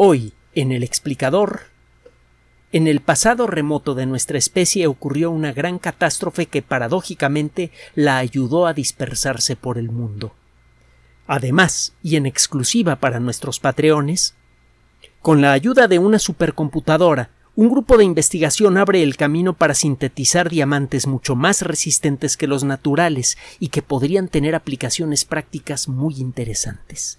Hoy, en el explicador, en el pasado remoto de nuestra especie ocurrió una gran catástrofe que paradójicamente la ayudó a dispersarse por el mundo. Además, y en exclusiva para nuestros patreones, con la ayuda de una supercomputadora, un grupo de investigación abre el camino para sintetizar diamantes mucho más resistentes que los naturales y que podrían tener aplicaciones prácticas muy interesantes.